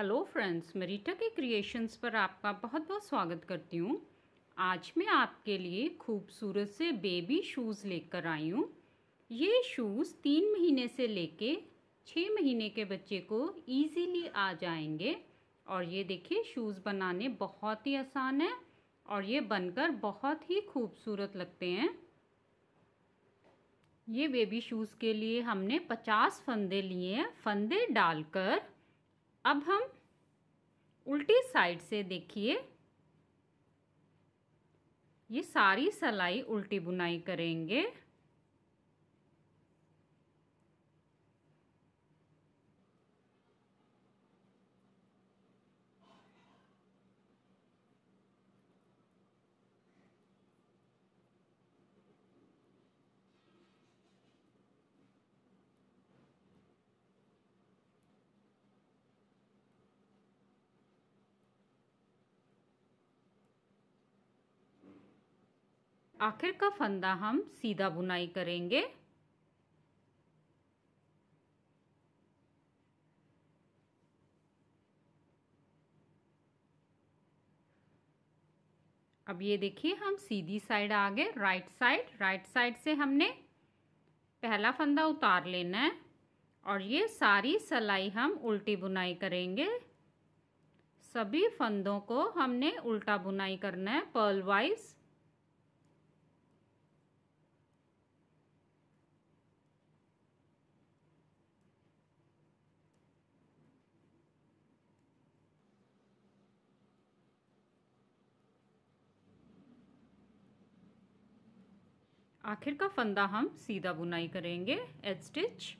hello friends मरीटा के creations पर आपका बहुत बहुत स्वागत करती हूँ आज मैं आपके लिए खूबसूरत से बेबी शूज़ लेकर आई हूँ ये शूज़ तीन महीने से लेके छः महीने के बच्चे को इजीली आ जाएंगे और ये देखिए शूज़ बनाने बहुत ही आसान है और ये बनकर बहुत ही खूबसूरत लगते हैं ये बेबी शूज़ के लिए हमने पचास फंदे लिए हैं फंदे डालकर अब हम उल्टी साइड से देखिए ये सारी सलाई उल्टी बुनाई करेंगे आखिर का फंदा हम सीधा बुनाई करेंगे अब ये देखिए हम सीधी साइड आ गए राइट साइड राइट साइड से हमने पहला फंदा उतार लेना है और ये सारी सलाई हम उल्टी बुनाई करेंगे सभी फंदों को हमने उल्टा बुनाई करना है पर्ल वाइज आखिर का फंदा हम सीधा बुनाई करेंगे एच स्टिच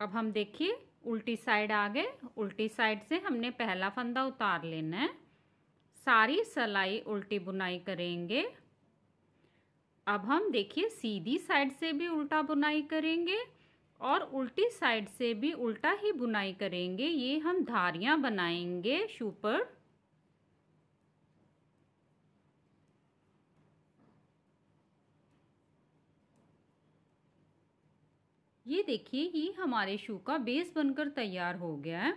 अब हम देखिए उल्टी साइड आ गए उल्टी साइड से हमने पहला फंदा उतार लेना है सारी सलाई उल्टी बुनाई करेंगे अब हम देखिए सीधी साइड से भी उल्टा बुनाई करेंगे और उल्टी साइड से भी उल्टा ही बुनाई करेंगे ये हम धारियाँ बनाएंगे शूपर ये देखिए ये हमारे शू का बेस बनकर तैयार हो गया है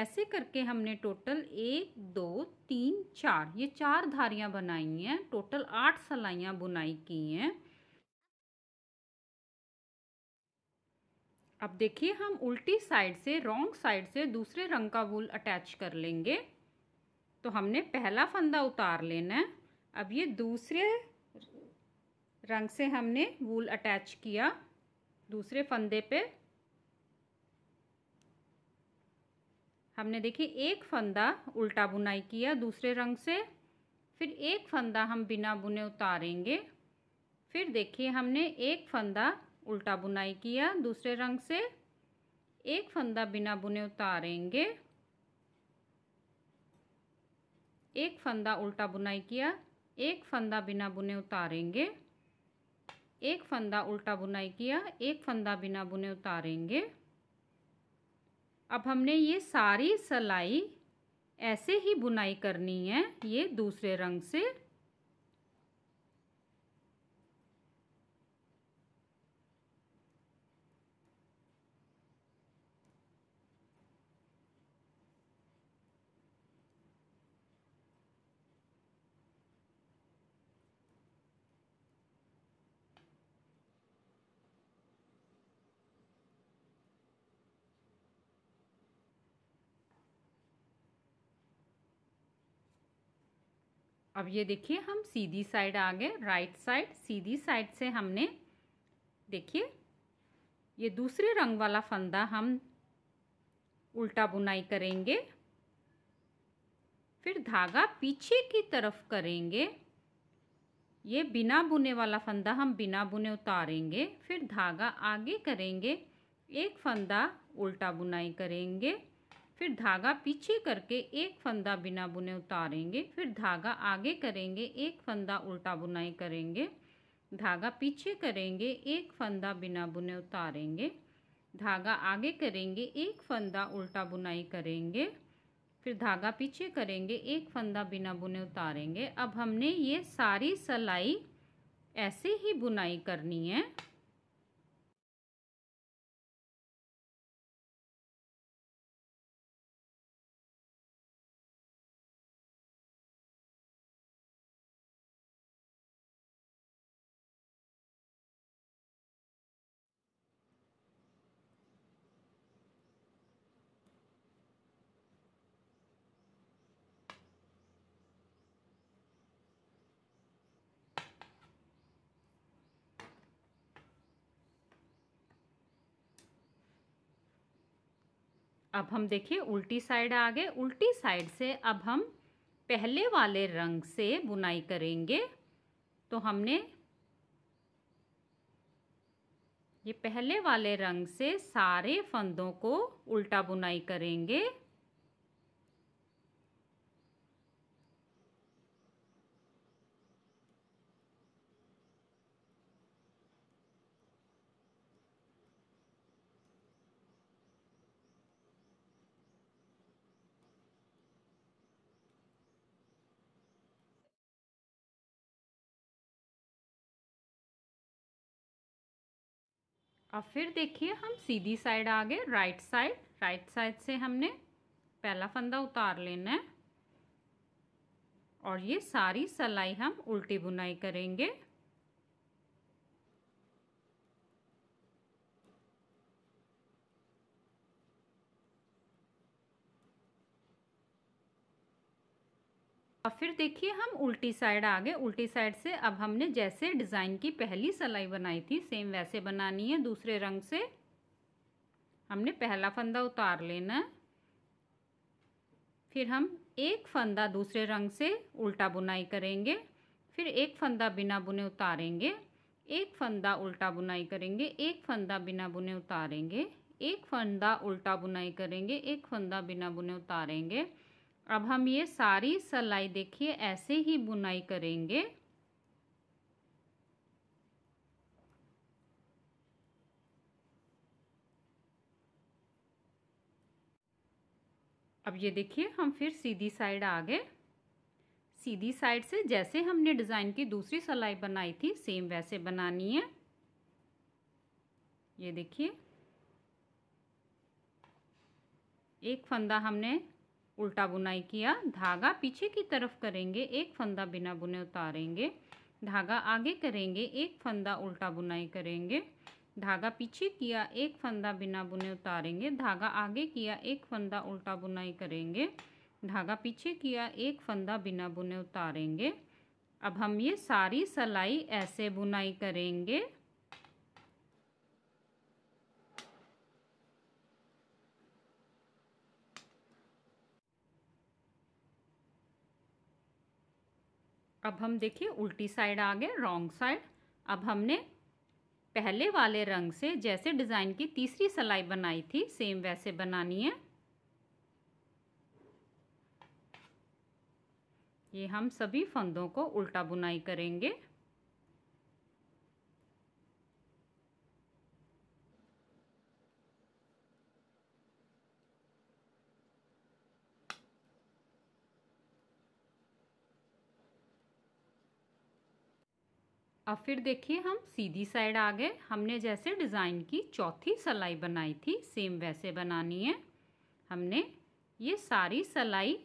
ऐसे करके हमने टोटल एक दो तीन चार ये चार धारियाँ बनाई हैं टोटल आठ सलाइयाँ बुनाई की हैं अब देखिए हम उल्टी साइड से रॉन्ग साइड से दूसरे रंग का वूल अटैच कर लेंगे तो हमने पहला फंदा उतार लेना है अब ये दूसरे रंग से हमने वूल अटैच किया दूसरे फंदे पे हमने देखिए एक फंदा उल्टा बुनाई किया दूसरे रंग से फिर एक फंदा हम बिना बुने उतारेंगे फिर देखिए हमने एक फंदा उल्टा बुनाई किया दूसरे रंग से एक फंदा बिना बुने उतारेंगे एक फंदा उल्टा बुनाई किया एक फंदा बिना बुने उतारेंगे एक फंदा उल्टा बुनाई किया एक फंदा बिना बुने उतारेंगे अब हमने ये सारी सलाई ऐसे ही बुनाई करनी है ये दूसरे रंग से अब ये देखिए हम सीधी साइड आ गए राइट साइड सीधी साइड से हमने देखिए ये दूसरे रंग वाला फंदा हम उल्टा बुनाई करेंगे फिर धागा पीछे की तरफ करेंगे ये बिना बुने वाला फंदा हम बिना बुने उतारेंगे फिर धागा आगे करेंगे एक फंदा उल्टा बुनाई करेंगे फिर धागा पीछे करके एक फंदा बिना बुने उतारेंगे फिर धागा आगे करेंगे एक फंदा उल्टा बुनाई करेंगे धागा पीछे करेंगे एक फंदा बिना बुने उतारेंगे धागा आगे करेंगे एक फंदा उल्टा बुनाई करेंगे फिर धागा पीछे करेंगे एक फंदा बिना बुने उतारेंगे अब हमने ये सारी सलाई ऐसे ही बुनाई करनी है अब हम देखिए उल्टी साइड आ गए उल्टी साइड से अब हम पहले वाले रंग से बुनाई करेंगे तो हमने ये पहले वाले रंग से सारे फंदों को उल्टा बुनाई करेंगे अब फिर देखिए हम सीधी साइड आ गए राइट साइड राइट साइड से हमने पहला फंदा उतार लेना है और ये सारी सलाई हम उल्टी बुनाई करेंगे और फिर देखिए हम उल्टी साइड आ गए उल्टी साइड से अब हमने जैसे डिज़ाइन की पहली सिलाई बनाई थी सेम वैसे बनानी है दूसरे रंग से हमने पहला फंदा उतार लेना फिर हम एक फंदा दूसरे रंग से उल्टा बुनाई करेंगे फिर एक फंदा बिना बुने उतारेंगे एक फंदा उल्टा बुनाई करेंगे एक फंदा बिना बुने उतारेंगे एक फंदा उल्टा बुनाई करेंगे एक फंदा बिना बुने उतारेंगे अब हम ये सारी सलाई देखिए ऐसे ही बुनाई करेंगे अब ये देखिए हम फिर सीधी साइड आ गए सीधी साइड से जैसे हमने डिज़ाइन की दूसरी सलाई बनाई थी सेम वैसे बनानी है ये देखिए एक फंदा हमने उल्टा बुनाई किया धागा पीछे की तरफ करेंगे एक फंदा बिना बुने उतारेंगे धागा आगे करेंगे एक फंदा उल्टा बुनाई करेंगे धागा पीछे किया एक फंदा बिना बुने उतारेंगे धागा आगे किया एक फंदा उल्टा बुनाई करेंगे धागा पीछे किया एक फंदा बिना बुने उतारेंगे अब हम ये सारी सलाई ऐसे बुनाई करेंगे अब हम देखिए उल्टी साइड आ गए रॉन्ग साइड अब हमने पहले वाले रंग से जैसे डिज़ाइन की तीसरी सिलाई बनाई थी सेम वैसे बनानी है ये हम सभी फंदों को उल्टा बुनाई करेंगे अब फिर देखिए हम सीधी साइड आ गए हमने जैसे डिज़ाइन की चौथी सलाई बनाई थी सेम वैसे बनानी है हमने ये सारी सलाई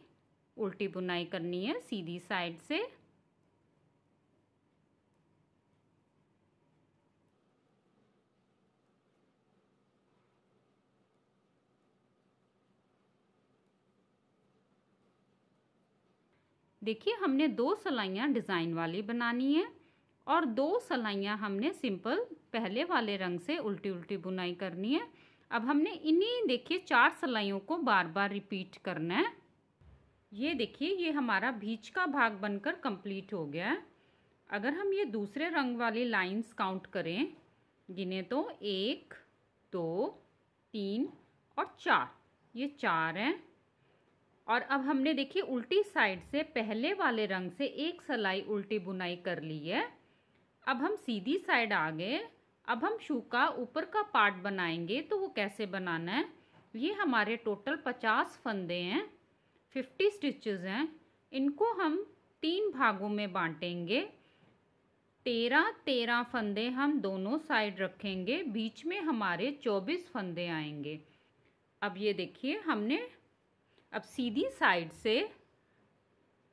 उल्टी बुनाई करनी है सीधी साइड से देखिए हमने दो सलाइयाँ डिज़ाइन वाली बनानी है और दो सलाइयाँ हमने सिंपल पहले वाले रंग से उल्टी उल्टी बुनाई करनी है अब हमने इन्हीं देखिए चार सलाइयों को बार बार रिपीट करना है ये देखिए ये हमारा बीच का भाग बनकर कंप्लीट हो गया है अगर हम ये दूसरे रंग वाली लाइंस काउंट करें गिने तो एक दो तीन और चार ये चार हैं और अब हमने देखिए उल्टी साइड से पहले वाले रंग से एक सलाई उल्टी बुनाई कर ली है अब हम सीधी साइड आ गए अब हम शू का ऊपर का पार्ट बनाएंगे तो वो कैसे बनाना है ये हमारे टोटल पचास फंदे हैं फिफ्टी स्टिचेस हैं इनको हम तीन भागों में बांटेंगे तेरह तेरह फंदे हम दोनों साइड रखेंगे बीच में हमारे चौबीस फंदे आएंगे अब ये देखिए हमने अब सीधी साइड से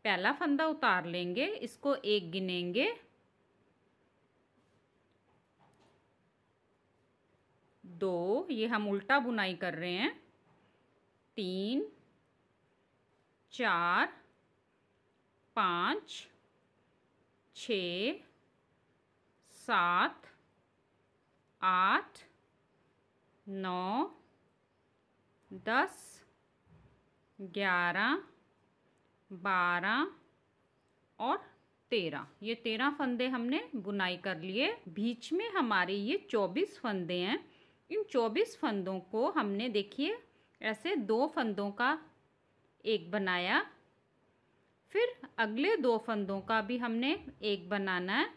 पहला फंदा उतार लेंगे इसको एक गिनेंगे दो ये हम उल्टा बुनाई कर रहे हैं तीन चार पाँच छ सात आठ नौ दस ग्यारह बारह और तेरह ये तेरह फंदे हमने बुनाई कर लिए बीच में हमारे ये चौबीस फंदे हैं इन चौबीस फंदों को हमने देखिए ऐसे दो फंदों का एक बनाया फिर अगले दो फंदों का भी हमने एक बनाना है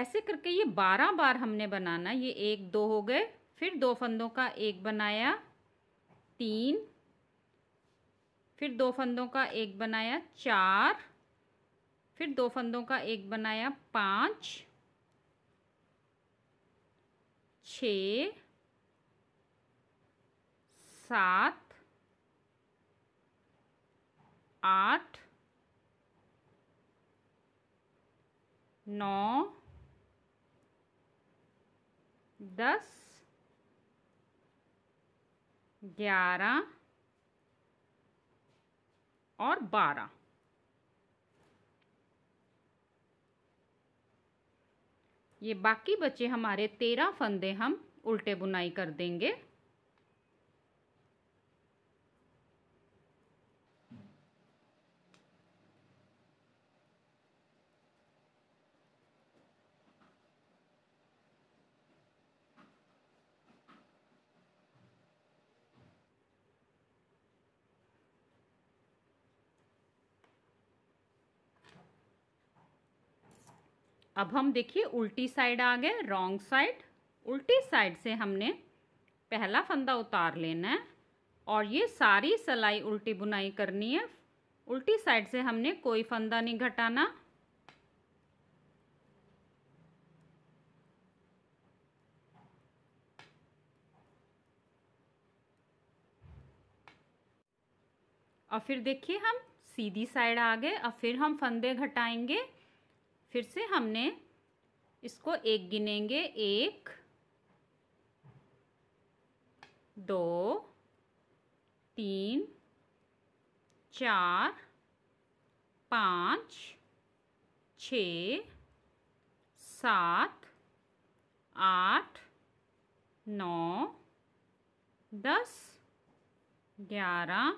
ऐसे करके ये बारह बार हमने बनाना ये एक दो हो गए फिर दो फंदों का एक बनाया तीन फिर दो फंदों का एक बनाया चार फिर दो फंदों का एक बनाया पाँच छ सात आठ नौ दस ग्यारह और बारह ये बाकी बचे हमारे तेरह फंदे हम उल्टे बुनाई कर देंगे अब हम देखिए उल्टी साइड आ गए रॉन्ग साइड उल्टी साइड से हमने पहला फंदा उतार लेना है और ये सारी सलाई उल्टी बुनाई करनी है उल्टी साइड से हमने कोई फंदा नहीं घटाना और फिर देखिए हम सीधी साइड आ गए और फिर हम फंदे घटाएंगे फिर से हमने इसको एक गिनेंगे एक दो तीन चार पाँच छ सात आठ नौ दस ग्यारह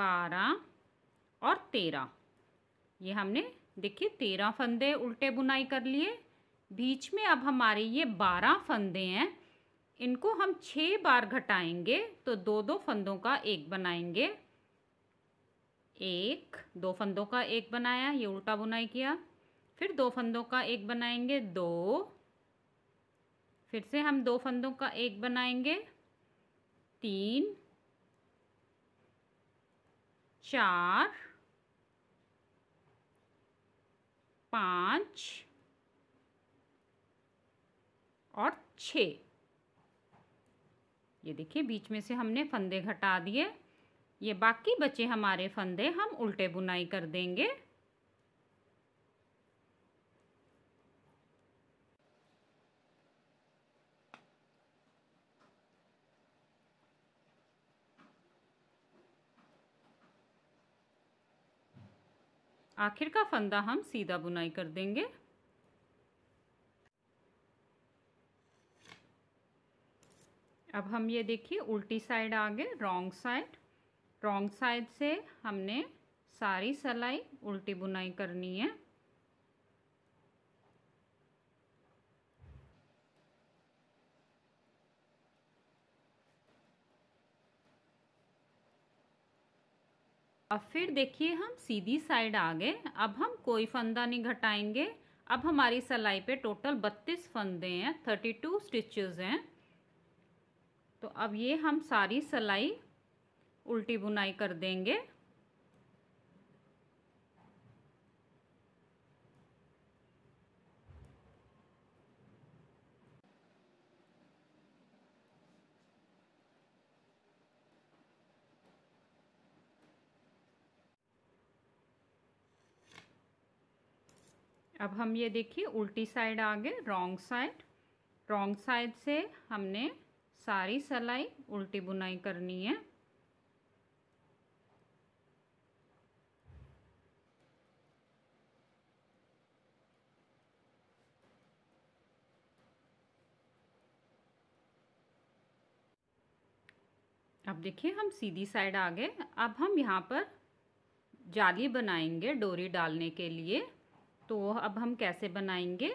बारह और तेरह ये हमने देखिए तेरह फंदे उल्टे बुनाई कर लिए बीच में अब हमारे ये बारह फंदे हैं इनको हम छः बार घटाएंगे तो दो दो फंदों का एक बनाएंगे एक दो फंदों का एक बनाया ये उल्टा बुनाई किया फिर दो फंदों का एक बनाएंगे दो फिर से हम दो फंदों का एक बनाएंगे तीन चार पाँच और छ ये देखिए बीच में से हमने फंदे घटा दिए ये बाकी बचे हमारे फंदे हम उल्टे बुनाई कर देंगे आखिर का फंदा हम सीधा बुनाई कर देंगे अब हम ये देखिए उल्टी साइड आ गए रॉन्ग साइड रॉन्ग साइड से हमने सारी सलाई उल्टी बुनाई करनी है अब फिर देखिए हम सीधी साइड आ गए अब हम कोई फंदा नहीं घटाएंगे अब हमारी सिलाई पे टोटल बत्तीस फंदे हैं थर्टी टू स्टिचेज हैं तो अब ये हम सारी सिलाई उल्टी बुनाई कर देंगे अब हम ये देखिए उल्टी साइड आ गए रॉन्ग साइड रॉन्ग साइड से हमने सारी सलाई उल्टी बुनाई करनी है अब देखिए हम सीधी साइड आ गए अब हम यहाँ पर जाली बनाएंगे डोरी डालने के लिए तो अब हम कैसे बनाएंगे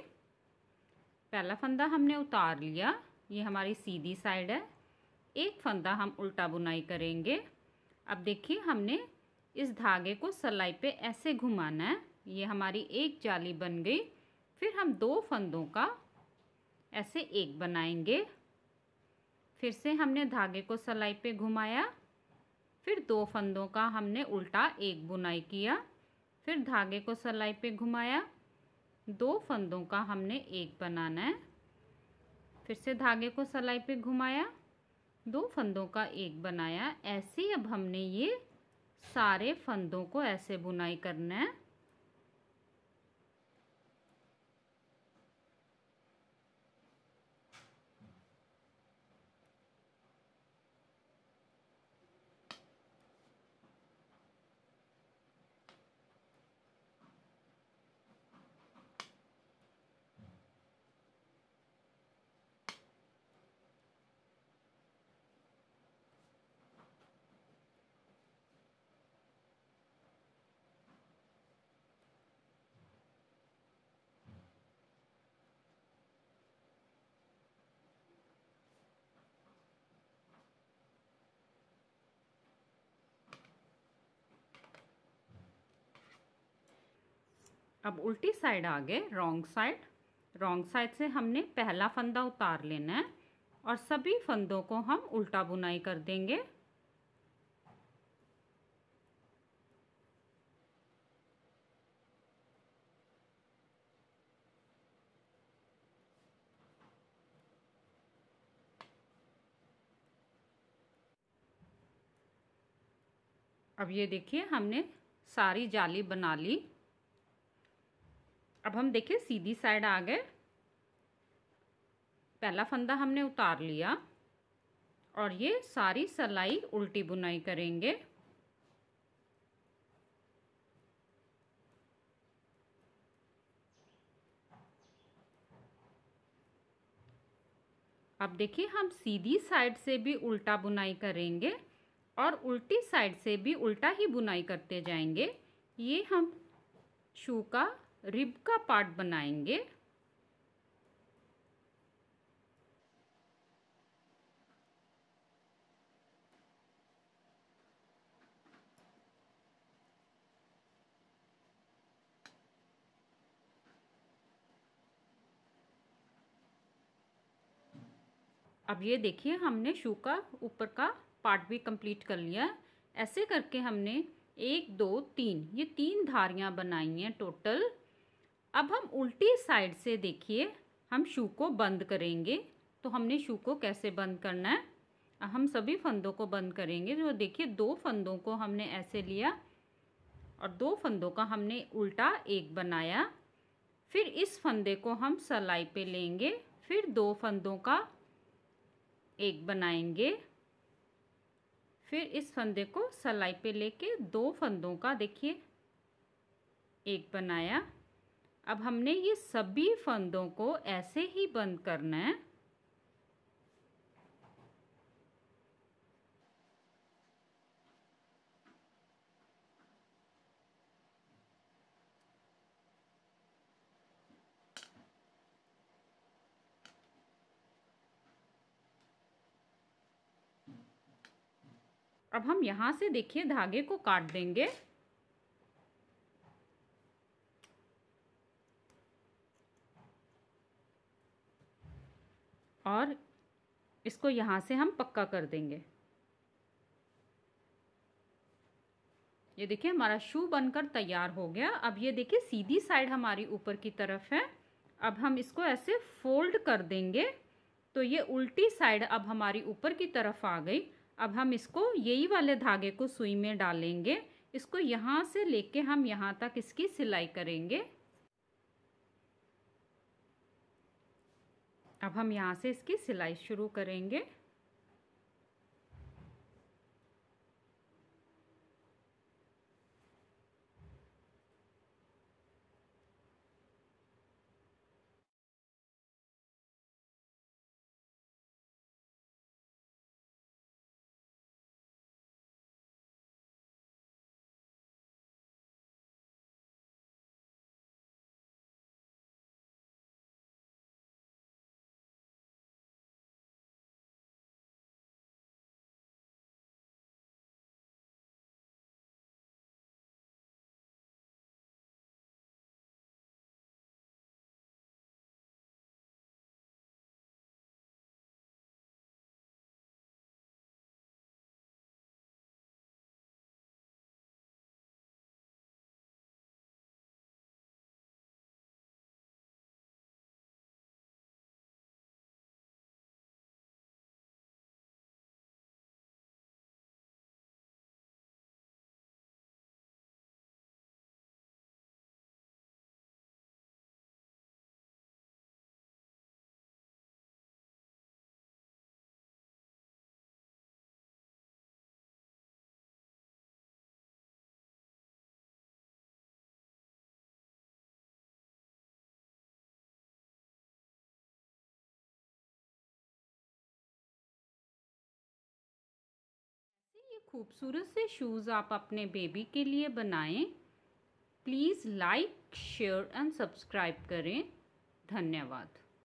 पहला फंदा हमने उतार लिया ये हमारी सीधी साइड है एक फंदा हम उल्टा बुनाई करेंगे अब देखिए हमने इस धागे को सलाई पे ऐसे घुमाना है ये हमारी एक जाली बन गई फिर हम दो फंदों का ऐसे एक बनाएंगे फिर से हमने धागे को सलाई पे घुमाया फिर दो फंदों का हमने उल्टा एक बुनाई किया फिर धागे को सलाई पे घुमाया दो फंदों का हमने एक बनाना है फिर से धागे को सलाई पे घुमाया दो फंदों का एक बनाया ऐसे अब हमने ये सारे फंदों को ऐसे बुनाई करना है अब उल्टी साइड आ गए रॉन्ग साइड रॉन्ग साइड से हमने पहला फंदा उतार लेना है और सभी फंदों को हम उल्टा बुनाई कर देंगे अब ये देखिए हमने सारी जाली बना ली अब हम देखिए सीधी साइड आ गए पहला फंदा हमने उतार लिया और ये सारी सलाई उल्टी बुनाई करेंगे अब देखिए हम सीधी साइड से भी उल्टा बुनाई करेंगे और उल्टी साइड से भी उल्टा ही बुनाई करते जाएंगे ये हम शू का रिब का पार्ट बनाएंगे अब ये देखिए हमने शू का ऊपर का पार्ट भी कंप्लीट कर लिया ऐसे करके हमने एक दो तीन ये तीन धारियाँ बनाई हैं टोटल अब हम उल्टी साइड से देखिए हम शू को बंद करेंगे तो हमने शू को कैसे बंद करना है हम सभी फंदों को बंद करेंगे जो तो देखिए दो फंदों को हमने ऐसे लिया और दो फंदों का हमने उल्टा एक बनाया फिर इस फंदे को हम सलाई पे लेंगे फिर दो फंदों का एक बनाएंगे फिर इस फंदे को सलाई पे लेके दो फंदों का देखिए एक बनाया अब हमने ये सभी फंदों को ऐसे ही बंद करना है अब हम यहां से देखिए धागे को काट देंगे और इसको यहाँ से हम पक्का कर देंगे ये देखिए हमारा शू बनकर तैयार हो गया अब ये देखिए सीधी साइड हमारी ऊपर की तरफ है अब हम इसको ऐसे फोल्ड कर देंगे तो ये उल्टी साइड अब हमारी ऊपर की तरफ आ गई अब हम इसको यही वाले धागे को सुई में डालेंगे इसको यहाँ से लेके हम यहाँ तक इसकी सिलाई करेंगे अब हम यहाँ से इसकी सिलाई शुरू करेंगे खूबसूरत से शूज़ आप अपने बेबी के लिए बनाएं please like share and subscribe करें धन्यवाद